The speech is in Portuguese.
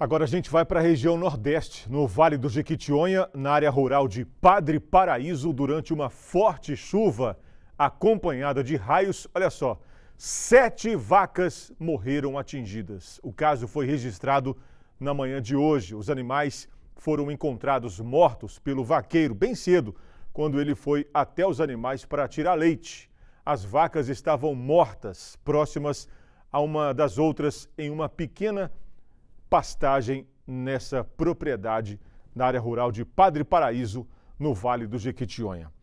Agora a gente vai para a região Nordeste, no Vale do Jequitinhonha, na área rural de Padre Paraíso, durante uma forte chuva acompanhada de raios. Olha só, sete vacas morreram atingidas. O caso foi registrado na manhã de hoje. Os animais foram encontrados mortos pelo vaqueiro bem cedo, quando ele foi até os animais para tirar leite. As vacas estavam mortas, próximas a uma das outras, em uma pequena pastagem nessa propriedade na área rural de Padre Paraíso, no Vale do Jequitinhonha.